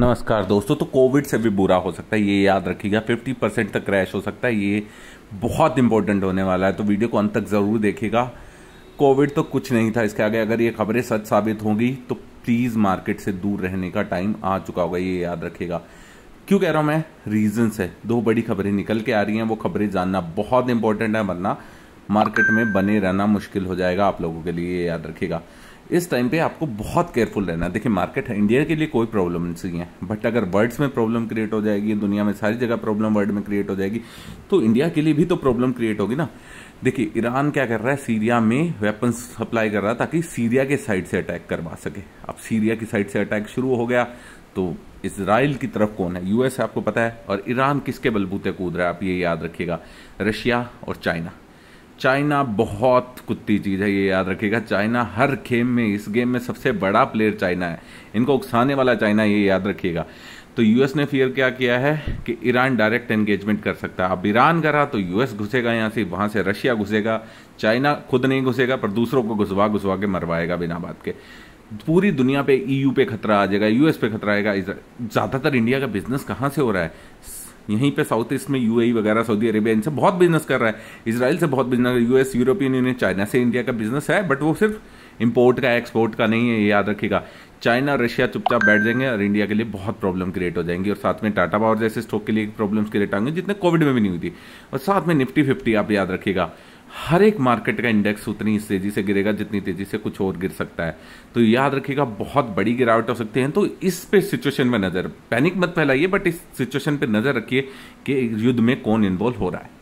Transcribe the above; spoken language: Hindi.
नमस्कार दोस्तों तो कोविड से भी बुरा हो सकता है ये याद रखिएगा 50 परसेंट तक क्रैश हो सकता है ये बहुत इंपॉर्टेंट होने वाला है तो वीडियो को अंत तक ज़रूर देखिएगा कोविड तो कुछ नहीं था इसके आगे अगर ये खबरें सच साबित होंगी तो प्लीज़ मार्केट से दूर रहने का टाइम आ चुका होगा ये याद रखेगा क्यों कह रहा हूँ मैं रीजन्स है दो बड़ी खबरें निकल के आ रही हैं वो खबरें जानना बहुत इंपॉर्टेंट है वरना मार्केट में बने रहना मुश्किल हो जाएगा आप लोगों के लिए ये याद रखेगा इस टाइम पे आपको बहुत केयरफुल रहना है देखिए मार्केट है इंडिया के लिए कोई प्रॉब्लम नहीं है बट अगर वर्ड्स में प्रॉब्लम क्रिएट हो जाएगी दुनिया में सारी जगह प्रॉब्लम वर्ल्ड में क्रिएट हो जाएगी तो इंडिया के लिए भी तो प्रॉब्लम क्रिएट होगी ना देखिए ईरान क्या कर रहा है सीरिया में वेपन्स सप्लाई कर रहा है ताकि सीरिया के साइड से अटैक करवा सके अब सीरिया की साइड से अटैक शुरू हो गया तो इसराइल की तरफ कौन है यूएस आपको पता है और ईरान किसके बलबूते कूद रहा है आप ये याद रखिएगा रशिया और चाइना चाइना बहुत कुत्ती चीज़ है ये याद रखिएगा चाइना हर खेम में इस गेम में सबसे बड़ा प्लेयर चाइना है इनको उकसाने वाला चाइना ये याद रखिएगा तो यूएस ने फियर क्या किया है कि ईरान डायरेक्ट एंगेजमेंट कर सकता है अब ईरान करा तो यूएस घुसेगा यहाँ से वहाँ से रशिया घुसेगा चाइना खुद नहीं घुसेगा पर दूसरों को घुसवा घुसवा के मरवाएगा बिना बात के पूरी दुनिया पे ईयू e पे खतरा आ जाएगा यूएस पे खतरा आएगा ज़्यादातर इंडिया का बिजनेस कहाँ से हो रहा है यहीं पे साउथ ईस्ट में यूएई e वगैरह सऊदी अरेबिया इनसे बहुत बिजनेस कर रहा है इसराइल से बहुत business US European Union China से इंडिया का बिजनेस है बट वो सिर्फ इम्पोर्ट का एक्सपोर्ट का नहीं है ये याद रखिएगा चाइना रशिया चुपचाप बैठ जाएंगे और इंडिया के लिए बहुत प्रॉब्लम क्रिएट हो जाएंगी और साथ में टाटा पावर जैसे स्टॉक के लिए प्रॉब्लम्स क्रिएट आएंगे जितने कोविड में भी नहीं हुई थी और साथ में निफ्टी फिफ्टी आप याद रखिएगा हर एक मार्केट का इंडेक्स उतनी तेज़ी से गिरेगा जितनी तेज़ी से कुछ और गिर सकता है तो याद रखिएगा बहुत बड़ी गिरावट हो सकती है तो इस पे सिचुएशन में नज़र पैनिक मत फैलाइए बट इस सिचुएशन पे नज़र रखिए कि युद्ध में कौन इन्वॉल्व हो रहा है